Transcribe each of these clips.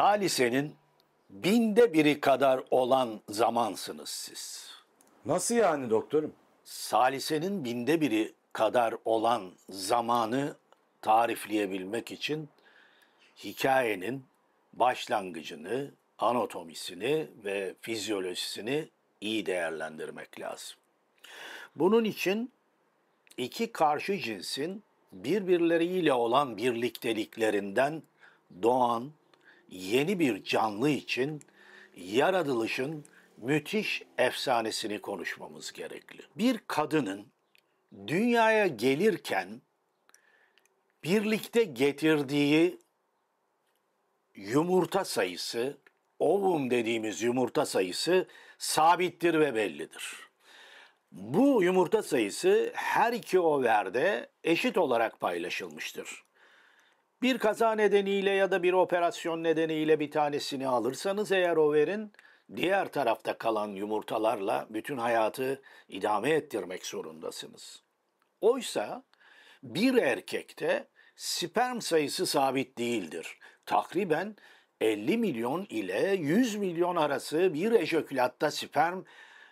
salisenin binde biri kadar olan zamansınız siz. Nasıl yani doktorum? Salisenin binde biri kadar olan zamanı tarifleyebilmek için hikayenin başlangıcını, anatomisini ve fizyolojisini iyi değerlendirmek lazım. Bunun için iki karşı cinsin birbirleriyle olan birlikteliklerinden doğan yeni bir canlı için yaratılışın müthiş efsanesini konuşmamız gerekli. Bir kadının dünyaya gelirken birlikte getirdiği yumurta sayısı, ovum dediğimiz yumurta sayısı sabittir ve bellidir. Bu yumurta sayısı her iki overde eşit olarak paylaşılmıştır. Bir kaza nedeniyle ya da bir operasyon nedeniyle bir tanesini alırsanız eğer overin diğer tarafta kalan yumurtalarla bütün hayatı idame ettirmek zorundasınız. Oysa bir erkekte sperm sayısı sabit değildir. Takriben 50 milyon ile 100 milyon arası bir ejekülatta sperm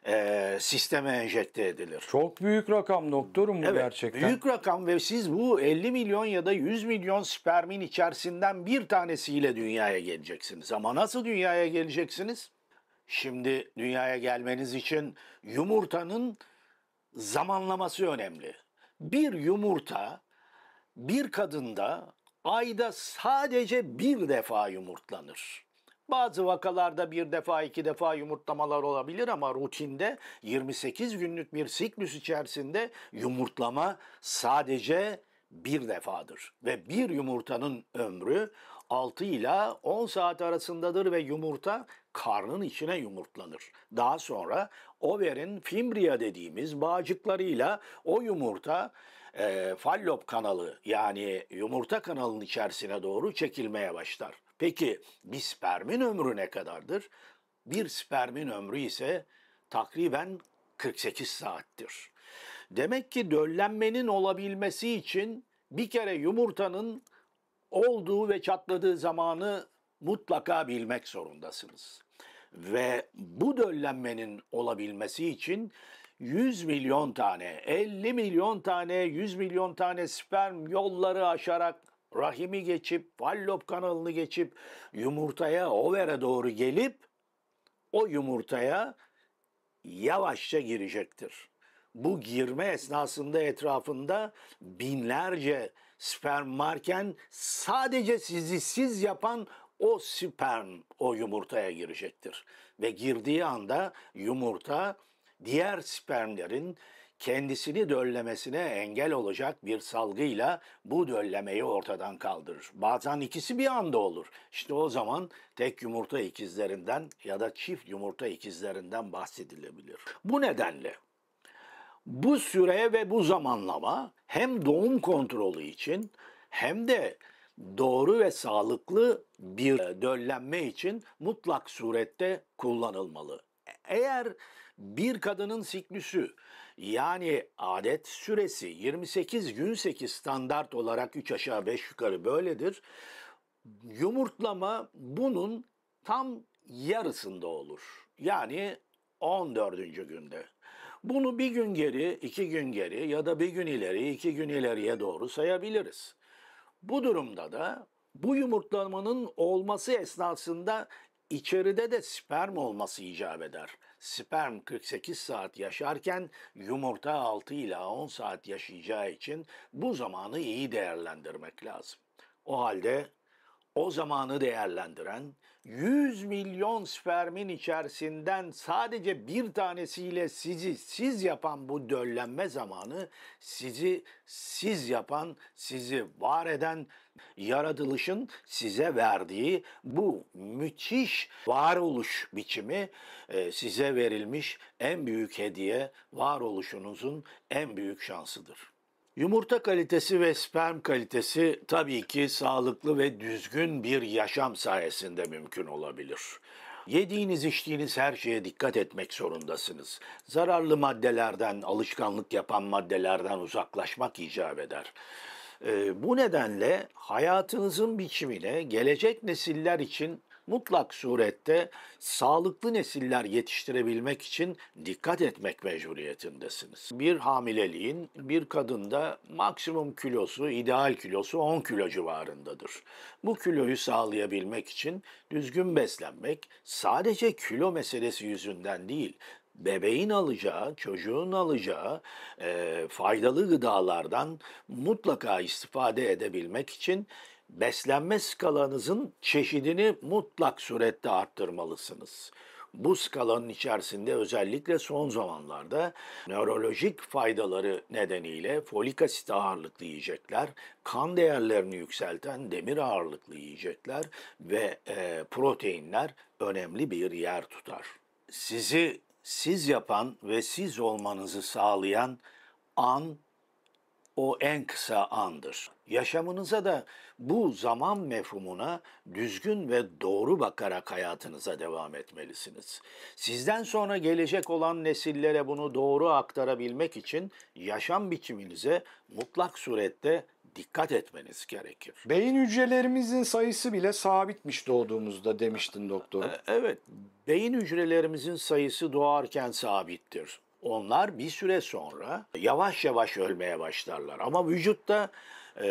e, sisteme enjekte edilir. Çok büyük rakam doktorum bu evet, gerçekten. Büyük rakam ve siz bu 50 milyon ya da 100 milyon spermin içerisinden bir tanesiyle dünyaya geleceksiniz. Ama nasıl dünyaya geleceksiniz? Şimdi dünyaya gelmeniz için yumurtanın zamanlaması önemli. Bir yumurta bir kadında ayda sadece bir defa yumurtlanır. Bazı vakalarda bir defa iki defa yumurtlamalar olabilir ama rutinde 28 günlük bir siklus içerisinde yumurtlama sadece bir defadır ve bir yumurtanın ömrü 6 ila 10 saat arasındadır ve yumurta karnın içine yumurtlanır. Daha sonra overin fimbria dediğimiz bağcıklarıyla o yumurta e, fallop kanalı yani yumurta kanalının içerisine doğru çekilmeye başlar. Peki bir spermin ömrü ne kadardır? Bir spermin ömrü ise takriben 48 saattir. Demek ki döllenmenin olabilmesi için bir kere yumurtanın olduğu ve çatladığı zamanı mutlaka bilmek zorundasınız. Ve bu döllenmenin olabilmesi için 100 milyon tane, 50 milyon tane, 100 milyon tane sperm yolları aşarak rahimi geçip, fallop kanalını geçip yumurtaya, overe doğru gelip o yumurtaya yavaşça girecektir. Bu girme esnasında etrafında binlerce sperm varken sadece sizi siz yapan o sperm o yumurtaya girecektir. Ve girdiği anda yumurta diğer spermlerin kendisini döllemesine engel olacak bir salgıyla bu döllemeyi ortadan kaldırır. Bazen ikisi bir anda olur. İşte o zaman tek yumurta ikizlerinden ya da çift yumurta ikizlerinden bahsedilebilir. Bu nedenle bu süre ve bu zamanlama hem doğum kontrolü için hem de doğru ve sağlıklı bir e, döllenme için mutlak surette kullanılmalı. Eğer bir kadının siklüsü yani adet süresi 28 gün 8 standart olarak 3 aşağı 5 yukarı böyledir. Yumurtlama bunun tam yarısında olur. Yani 14. günde. Bunu bir gün geri, iki gün geri ya da bir gün ileri, iki gün ileriye doğru sayabiliriz. Bu durumda da bu yumurtlamanın olması esnasında İçeride de sperm olması icap eder. Sperm 48 saat yaşarken yumurta 6 ila 10 saat yaşayacağı için bu zamanı iyi değerlendirmek lazım. O halde o zamanı değerlendiren 100 milyon spermin içerisinden sadece bir tanesiyle sizi siz yapan bu döllenme zamanı sizi siz yapan, sizi var eden yaratılışın size verdiği bu müthiş varoluş biçimi e, size verilmiş en büyük hediye varoluşunuzun en büyük şansıdır. Yumurta kalitesi ve sperm kalitesi tabii ki sağlıklı ve düzgün bir yaşam sayesinde mümkün olabilir. Yediğiniz içtiğiniz her şeye dikkat etmek zorundasınız. Zararlı maddelerden, alışkanlık yapan maddelerden uzaklaşmak icap eder. E, bu nedenle hayatınızın biçimine gelecek nesiller için mutlak surette sağlıklı nesiller yetiştirebilmek için dikkat etmek mecburiyetindesiniz. Bir hamileliğin bir kadında maksimum kilosu, ideal kilosu 10 kilo civarındadır. Bu kiloyu sağlayabilmek için düzgün beslenmek sadece kilo meselesi yüzünden değil, bebeğin alacağı, çocuğun alacağı e, faydalı gıdalardan mutlaka istifade edebilmek için beslenme skalanızın çeşidini mutlak surette arttırmalısınız. Bu skalanın içerisinde özellikle son zamanlarda nörolojik faydaları nedeniyle folik asit ağırlıklı yiyecekler, kan değerlerini yükselten demir ağırlıklı yiyecekler ve e, proteinler önemli bir yer tutar. Sizi siz yapan ve siz olmanızı sağlayan an o en kısa andır. Yaşamınıza da bu zaman mefhumuna düzgün ve doğru bakarak hayatınıza devam etmelisiniz. Sizden sonra gelecek olan nesillere bunu doğru aktarabilmek için yaşam biçiminize mutlak surette dikkat etmeniz gerekir. Beyin hücrelerimizin sayısı bile sabitmiş doğduğumuzda demiştin doktor. E, evet, beyin hücrelerimizin sayısı doğarken sabittir. Onlar bir süre sonra yavaş yavaş ölmeye başlarlar. Ama vücutta e,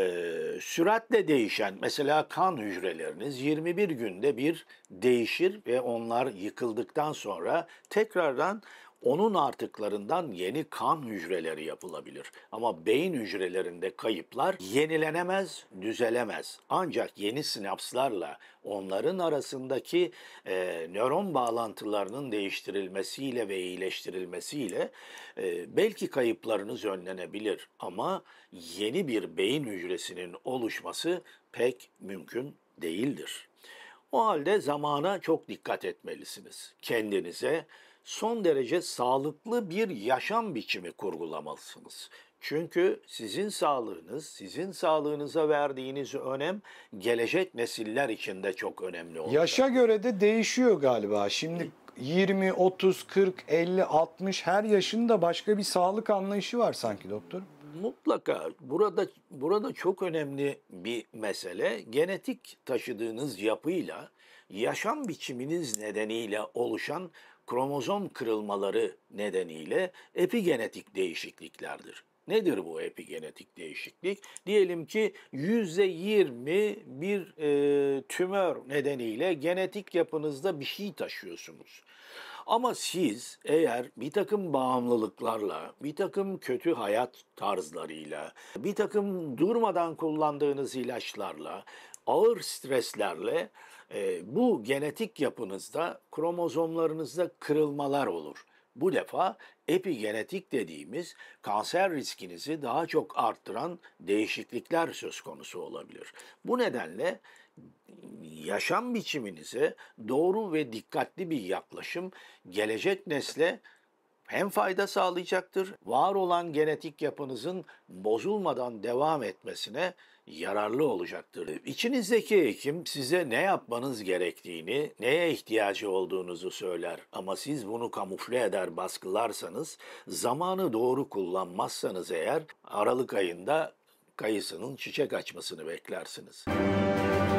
süratle değişen mesela kan hücreleriniz 21 günde bir değişir ve onlar yıkıldıktan sonra tekrardan onun artıklarından yeni kan hücreleri yapılabilir. Ama beyin hücrelerinde kayıplar yenilenemez, düzelemez. Ancak yeni sinapslarla onların arasındaki e, nöron bağlantılarının değiştirilmesiyle ve iyileştirilmesiyle e, belki kayıplarınız önlenebilir. Ama yeni bir beyin hücresinin oluşması pek mümkün değildir. O halde zamana çok dikkat etmelisiniz. Kendinize, son derece sağlıklı bir yaşam biçimi kurgulamalısınız. Çünkü sizin sağlığınız, sizin sağlığınıza verdiğiniz önem gelecek nesiller için de çok önemli olacak. Yaşa göre de değişiyor galiba. Şimdi 20, 30, 40, 50, 60 her yaşın da başka bir sağlık anlayışı var sanki doktor. Mutlaka burada burada çok önemli bir mesele genetik taşıdığınız yapıyla yaşam biçiminiz nedeniyle oluşan kromozom kırılmaları nedeniyle epigenetik değişikliklerdir. Nedir bu epigenetik değişiklik? Diyelim ki %20 bir e, tümör nedeniyle genetik yapınızda bir şey taşıyorsunuz. Ama siz eğer bir takım bağımlılıklarla, bir takım kötü hayat tarzlarıyla, bir takım durmadan kullandığınız ilaçlarla ağır streslerle e, bu genetik yapınızda kromozomlarınızda kırılmalar olur. Bu defa epigenetik dediğimiz kanser riskinizi daha çok arttıran değişiklikler söz konusu olabilir. Bu nedenle yaşam biçiminize doğru ve dikkatli bir yaklaşım gelecek nesle hem fayda sağlayacaktır, var olan genetik yapınızın bozulmadan devam etmesine yararlı olacaktır. İçinizdeki hekim size ne yapmanız gerektiğini, neye ihtiyacı olduğunuzu söyler. Ama siz bunu kamufle eder, baskılarsanız, zamanı doğru kullanmazsanız eğer Aralık ayında kayısının çiçek açmasını beklersiniz. Müzik